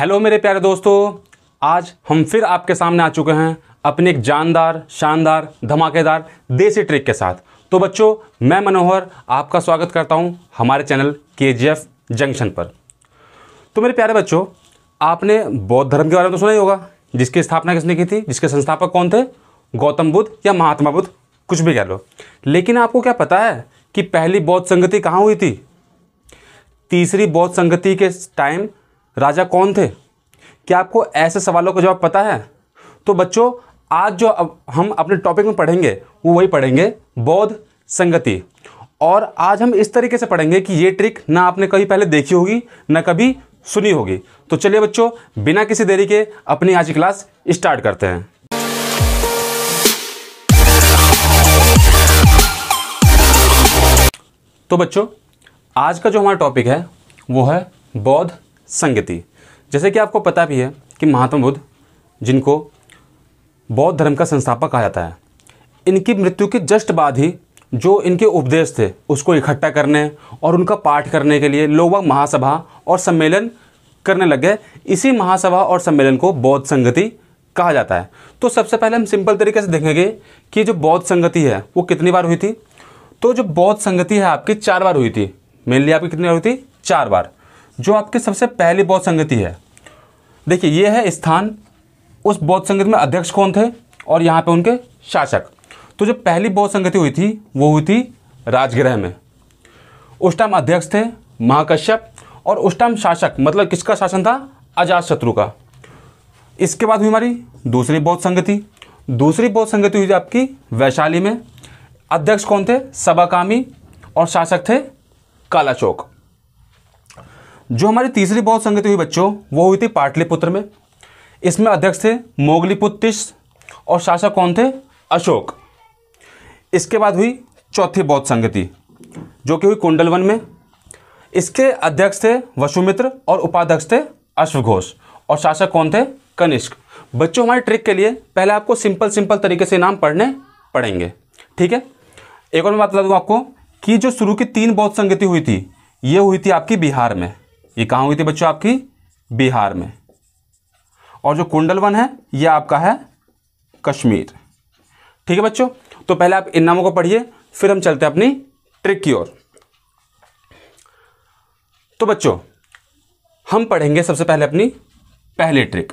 hello मेरे प्यारे दोस्तों आज हम फिर आपके सामने आ चुके हैं अपने एक जानदार शानदार धमाकेदार देसी ट्रिक के साथ तो बच्चों मैं मनोहर आपका स्वागत करता हूं हमारे चैनल के जंक्शन पर तो मेरे प्यारे बच्चों आपने बौद्ध धर्म के बारे में तो सुना ही होगा जिसकी स्थापना किसने की थी जिसके संस्थापक कौन थे गौतम बुद्ध या महात्मा बुद्ध कुछ भी कह लो लेकिन आपको क्या पता है कि पहली बौद्ध संगति कहाँ हुई थी तीसरी बौद्ध संगति के टाइम राजा कौन थे क्या आपको ऐसे सवालों का जवाब पता है तो बच्चों आज जो अब हम अपने टॉपिक में पढ़ेंगे वो वही पढ़ेंगे बौद्ध संगति और आज हम इस तरीके से पढ़ेंगे कि ये ट्रिक ना आपने कभी पहले देखी होगी ना कभी सुनी होगी तो चलिए बच्चों बिना किसी देरी के अपनी आज की क्लास स्टार्ट करते हैं तो बच्चों आज का जो हमारा टॉपिक है वो है बौद्ध संगति जैसे कि आपको पता भी है कि महात्मा बुद्ध जिनको बौद्ध धर्म का संस्थापक कहा जाता है इनकी मृत्यु के जस्ट बाद ही जो इनके उपदेश थे उसको इकट्ठा करने और उनका पाठ करने के लिए लोग वह महासभा और सम्मेलन करने लग गए इसी महासभा और सम्मेलन को बौद्ध संगति कहा जाता है तो सबसे पहले हम सिंपल तरीके से देखेंगे कि जो बौद्ध संगति है वो कितनी बार हुई थी तो जो बौद्ध संगति है आपकी चार बार हुई थी मेनली आपकी कितनी बार हुई थी चार बार जो आपके सबसे पहली बौद्ध संगति है देखिए ये है स्थान उस बौद्ध संगति में अध्यक्ष कौन थे और यहाँ पे उनके शासक तो जो पहली बौद्ध संगति हुई थी वो हुई थी राजगृह में उस टाइम अध्यक्ष थे महाकश्यप और उस टाइम शासक मतलब किसका शासन था अजात शत्रु का इसके बाद हुई हमारी दूसरी बौद्ध संगति दूसरी बौद्ध संगति हुई आपकी वैशाली में अध्यक्ष कौन थे सभाकामी और शासक थे कालाचौक जो हमारी तीसरी बौद्ध संगति हुई बच्चों वो हुई थी पाटलिपुत्र में इसमें अध्यक्ष थे मोगलीपुत्तिस और शासक कौन थे अशोक इसके बाद हुई चौथी बौद्ध संगति जो कि हुई कुंडलवन में इसके अध्यक्ष थे वसुमित्र और उपाध्यक्ष थे अश्वघोष और शासक कौन थे कनिष्क बच्चों हमारे ट्रिक के लिए पहले आपको सिंपल सिंपल तरीके से नाम पढ़ने पड़ेंगे ठीक है एक और मैं बात बता दूँ आपको कि जो शुरू की तीन बौद्ध संगति हुई थी ये हुई थी आपकी बिहार में ये कहाँ हुई थी बच्चों आपकी बिहार में और जो कुंडल वन है ये आपका है कश्मीर ठीक है बच्चों तो पहले आप इन नामों को पढ़िए फिर हम चलते हैं अपनी ट्रिक की ओर तो बच्चों हम पढ़ेंगे सबसे पहले अपनी पहली ट्रिक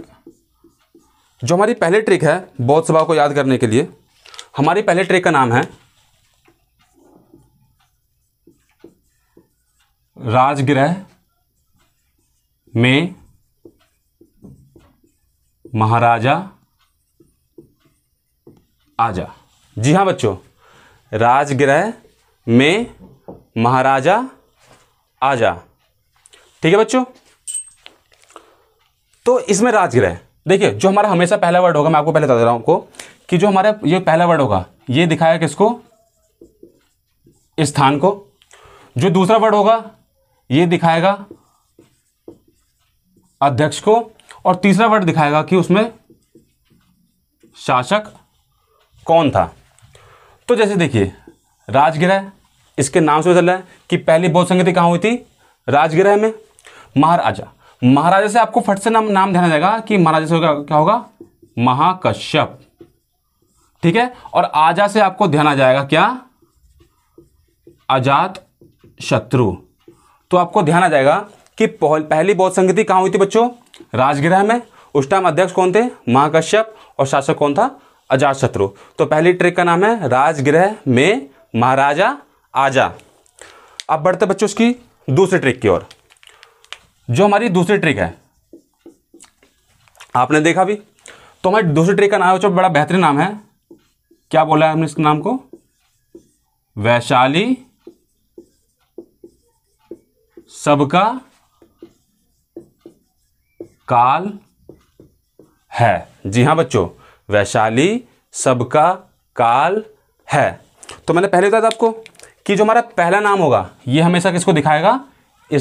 जो हमारी पहली ट्रिक है बौद्ध स्वभाव को याद करने के लिए हमारी पहले ट्रिक का नाम है राजगृह में महाराजा आजा जी हाँ बच्चों राजगृह में महाराजा आजा ठीक है बच्चों तो इसमें राजगृह देखिए जो हमारा हमेशा पहला वर्ड होगा मैं आपको पहले बता दे रहा हूं आपको कि जो हमारा ये पहला वर्ड होगा ये दिखाया किसको स्थान को जो दूसरा वर्ड होगा ये दिखाएगा अध्यक्ष को और तीसरा वर्ड दिखाएगा कि उसमें शासक कौन था तो जैसे देखिए राजगृह इसके नाम से चल रहा है कि पहली बौद्ध संगति कहाँ हुई थी राजगृह में महाराजा महाराजा से आपको फट से नाम नाम ध्यान जाएगा कि महाराजा से होगा क्या होगा महाकश्यप ठीक है और आजा से आपको ध्यान आ जाएगा क्या अजात शत्रु तो आपको ध्यान आ जाएगा कि पहली बौद्ध संगति कहाँ हुई थी बच्चों राजगृह में उस टाइम अध्यक्ष कौन थे महाकश्यप और शासक कौन था शत्रु तो पहली ट्रिक का नाम है राजगृह में महाराजा आजा अब बढ़ते बच्चों उसकी दूसरी ट्रिक की ओर जो हमारी दूसरी ट्रिक है आपने देखा भी तो हमारी दूसरी ट्रिक का नाम है बच्चों बड़ा बेहतरीन नाम है क्या बोला है हमने इसके नाम को वैशाली सबका काल है जी हाँ बच्चों वैशाली सबका काल है तो मैंने पहले बताया था आपको कि जो हमारा पहला नाम होगा ये हमेशा किसको दिखाएगा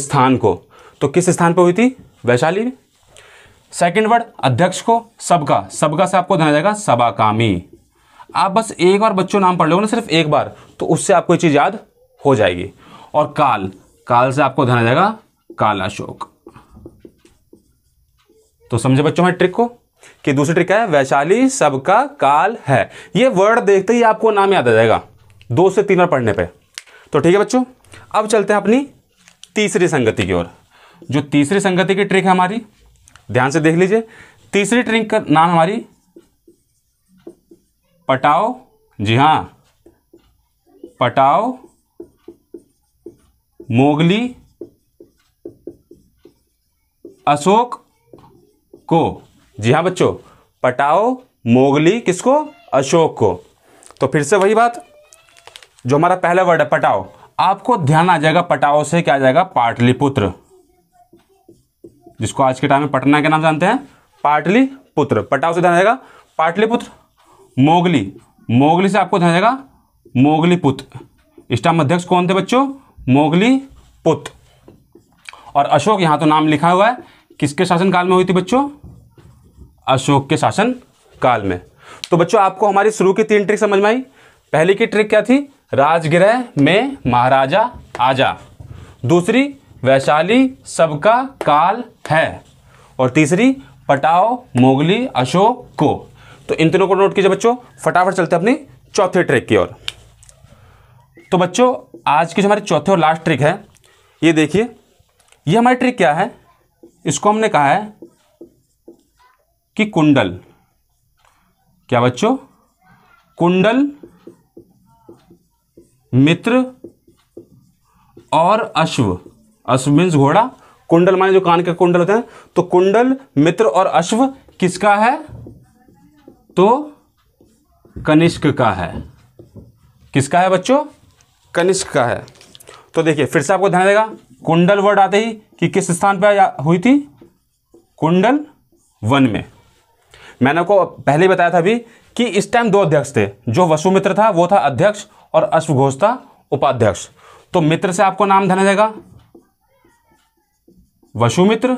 स्थान को तो किस स्थान पर हुई थी वैशाली में सेकेंड वर्ड अध्यक्ष को सबका सबका से आपको ध्यान जाएगा सबाकामी आप बस एक बार बच्चों नाम पढ़ लो ना सिर्फ एक बार तो उससे आपको ये चीज़ याद हो जाएगी और काल काल से आपको ध्यान जाएगा काला तो समझे बच्चों में ट्रिक को कि दूसरी ट्रिक है वैशाली सबका काल है ये वर्ड देखते ही आपको नाम याद आ जाएगा दो से तीन बार पढ़ने पे तो ठीक है बच्चों अब चलते हैं अपनी तीसरी संगति की ओर जो तीसरी संगति की ट्रिक है हमारी ध्यान से देख लीजिए तीसरी ट्रिक का नाम हमारी पटाओ जी हां पटाओ मोगली अशोक को जी हाँ बच्चों पटाओ मोगली किसको अशोक को तो फिर से वही बात जो हमारा पहला वर्ड है पटाओ आपको ध्यान आ जाएगा पटाओ से क्या आ जाएगा पाटलिपुत्र जिसको आज के टाइम में पटना के नाम जानते हैं पाटलिपुत्र पटाओ से ध्यान आ जाएगा पाटलिपुत्र मोगली मोगली से आपको ध्यान आ जाएगा मोगली पुत्र इष्टाम अध्यक्ष कौन थे बच्चों मोगली पुत्र और अशोक यहां तो नाम लिखा हुआ है किसके शासनकाल में हुई थी बच्चों अशोक के शासन काल में तो बच्चों आपको हमारी शुरू की तीन ट्रिक समझ में आई पहली की ट्रिक क्या थी राजगृह में महाराजा आजा दूसरी वैशाली सबका काल है और तीसरी पटाओ मोगली अशोक को तो इन तीनों को नोट कीजिए बच्चों फटाफट चलते अपनी चौथे ट्रिक की ओर तो बच्चों आज की जो हमारी चौथे और लास्ट ट्रिक है ये देखिए ये हमारी ट्रिक क्या है इसको हमने कहा है कि कुंडल क्या बच्चों कुंडल मित्र और अश्व अश्व मीन्स घोड़ा कुंडल माने जो कान के कुंडल होते हैं तो कुंडल मित्र और अश्व किसका है तो कनिष्क का है किसका है बच्चों कनिष्क का है तो देखिए फिर से आपको ध्यान देगा कुंडल वर्ड आते ही कि किस स्थान पर हुई थी कुंडल वन में मैंने आपको पहले बताया था अभी कि इस टाइम दो अध्यक्ष थे जो वसुमित्र था वो था अध्यक्ष और अश्वघोष था उपाध्यक्ष तो मित्र से आपको नाम धना जाएगा वसुमित्र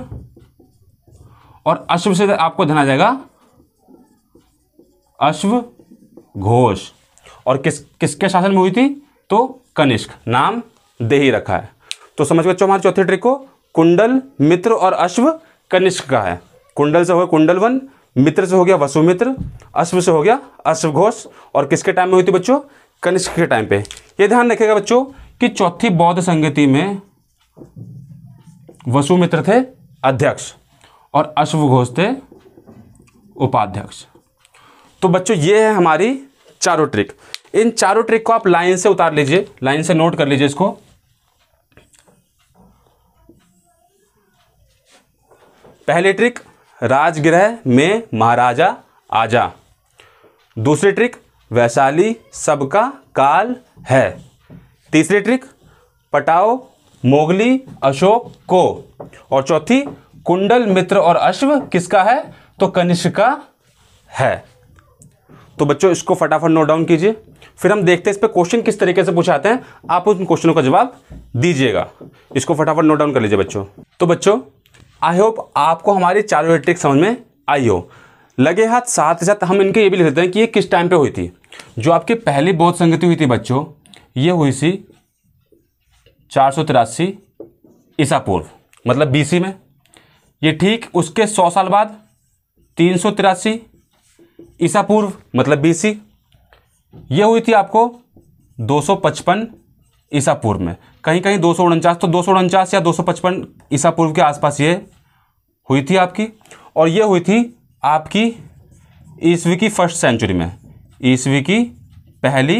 और अश्व से आपको धना जाएगा अश्व घोष और किस किसके शासन में हुई थी तो कनिष्क नाम दे ही रखा है तो समझ गए हमारे चौथे ट्रिक को कुंडल मित्र और अश्व कनिष्क का है कुंडल से हो गया वन मित्र से हो गया वसुमित्र अश्व से हो गया अश्वघोष और किसके टाइम में हुई थी बच्चों कनिष्क के टाइम पे ये ध्यान रखेगा बच्चों कि चौथी बौद्ध संगति में वसुमित्र थे अध्यक्ष और अश्वघोष थे उपाध्यक्ष तो बच्चों ये है हमारी चारों ट्रिक इन चारों ट्रिक को आप लाइन से उतार लीजिए लाइन से नोट कर लीजिए इसको पहली ट्रिक राजगृह में महाराजा आजा दूसरी ट्रिक वैशाली सबका काल है तीसरी ट्रिक पटाओ मोगली अशोक को और चौथी कुंडल मित्र और अश्व किसका है तो कनिष्क का है तो बच्चों इसको फटाफट नोट डाउन कीजिए फिर हम देखते हैं इस पर क्वेश्चन किस तरीके से पूछाते हैं आप उन क्वेश्चनों का जवाब दीजिएगा इसको फटाफट नोट डाउन कर लीजिए बच्चों तो बच्चों आई होप आपको हमारी चारों ट्रिक समझ में आई हो लगे हाथ साथ साथ हम इनके ये भी लिख देते हैं कि ये किस टाइम पे हुई थी जो आपकी पहली बौद्ध संगति हुई थी बच्चों ये हुई थी चार सौ तिरासी ईसा पूर्व मतलब बीसी में ये ठीक उसके सौ साल बाद तीन सौ तिरासी ईसा पूर्व मतलब बीसी ये हुई थी आपको दो सौ पचपन ईसा पूर्व में कहीं कहीं दो तो दो या दो ईसा पूर्व के आसपास ये हुई थी आपकी और ये हुई थी आपकी ईस्वी की फर्स्ट सेंचुरी में ईस्वी की पहली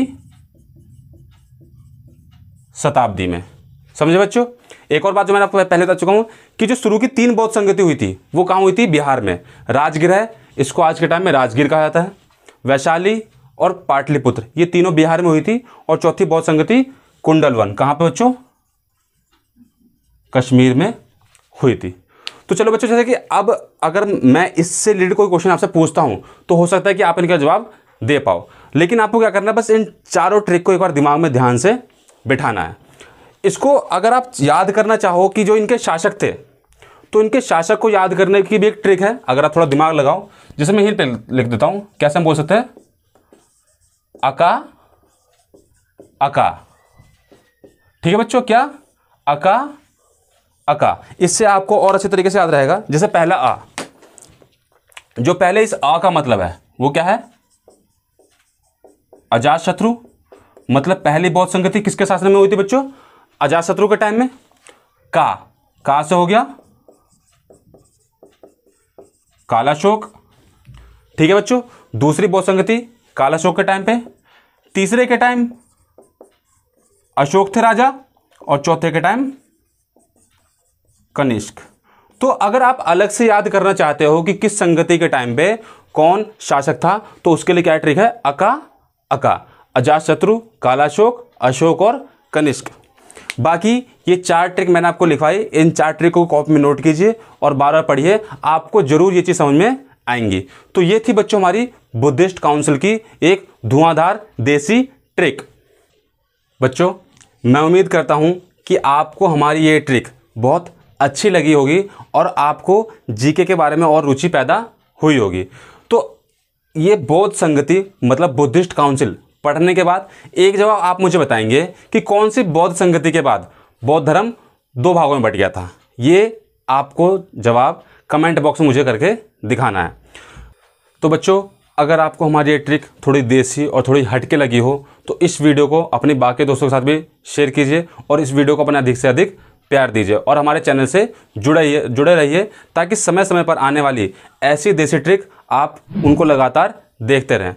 शताब्दी में समझे बच्चों एक और बात जो मैंने आपको पहले बता चुका हूं कि जो शुरू की तीन बौद्ध संगति हुई थी वो कहां हुई थी बिहार में है इसको आज के टाइम में राजगीर कहा जाता है वैशाली और पाटलिपुत्र ये तीनों बिहार में हुई थी और चौथी बौद्ध संगति कुंडल वन कहाँ पे बच्चों कश्मीर में हुई थी तो चलो बच्चों जैसे कि अब अगर मैं इससे रिलेटेड कोई क्वेश्चन आपसे पूछता हूँ तो हो सकता है कि आप इनका जवाब दे पाओ लेकिन आपको क्या करना है बस इन चारों ट्रिक को एक बार दिमाग में ध्यान से बिठाना है इसको अगर आप याद करना चाहो कि जो इनके शासक थे तो इनके शासक को याद करने की भी एक ट्रिक है अगर आप थोड़ा दिमाग लगाओ जैसे मैं यहीं लिख देता हूँ कैसे हम बोल सकते हैं अका अका ठीक है बच्चों क्या अका अका इससे आपको और अच्छे तरीके से याद रहेगा जैसे पहला आ जो पहले इस आ का मतलब है वो क्या है अजात शत्रु मतलब पहली बौद्ध संगति किसके शासन में हुई थी बच्चों अजात शत्रु के टाइम में का का से हो गया काला शोक ठीक है बच्चों दूसरी बौद्ध संगति काला शोक के टाइम पे तीसरे के टाइम अशोक थे राजा और चौथे के टाइम कनिष्क तो अगर आप अलग से याद करना चाहते हो कि किस संगति के टाइम पे कौन शासक था तो उसके लिए क्या ट्रिक है अका अका अजात शत्रु कालाशोक अशोक और कनिष्क बाकी ये चार ट्रिक मैंने आपको लिखवाई इन चार ट्रिक को कॉपी में नोट कीजिए और बार बार पढ़िए आपको जरूर ये चीज़ समझ में आएंगी तो ये थी बच्चों हमारी बुद्धिस्ट काउंसिल की एक धुआंधार देसी ट्रिक बच्चों मैं उम्मीद करता हूँ कि आपको हमारी ये ट्रिक बहुत अच्छी लगी होगी और आपको जीके के बारे में और रुचि पैदा हुई होगी तो ये बौद्ध संगति मतलब बुद्धिस्ट काउंसिल पढ़ने के बाद एक जवाब आप मुझे बताएंगे कि कौन सी बौद्ध संगति के बाद बौद्ध धर्म दो भागों में बट गया था ये आपको जवाब कमेंट बॉक्स में मुझे करके दिखाना है तो बच्चों अगर आपको हमारी ये ट्रिक थोड़ी देसी और थोड़ी हटके लगी हो तो इस वीडियो को अपने बाकी दोस्तों के साथ भी शेयर कीजिए और इस वीडियो को अपने अधिक से अधिक प्यार दीजिए और हमारे चैनल से जुड़े जुड़े रहिए ताकि समय समय पर आने वाली ऐसी देसी ट्रिक आप उनको लगातार देखते रहें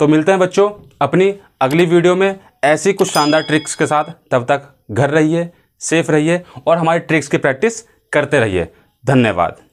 तो मिलते हैं बच्चों अपनी अगली वीडियो में ऐसी कुछ शानदार ट्रिक्स के साथ तब तक घर रहिए सेफ रहिए और हमारी ट्रिक्स की प्रैक्टिस करते रहिए धन्यवाद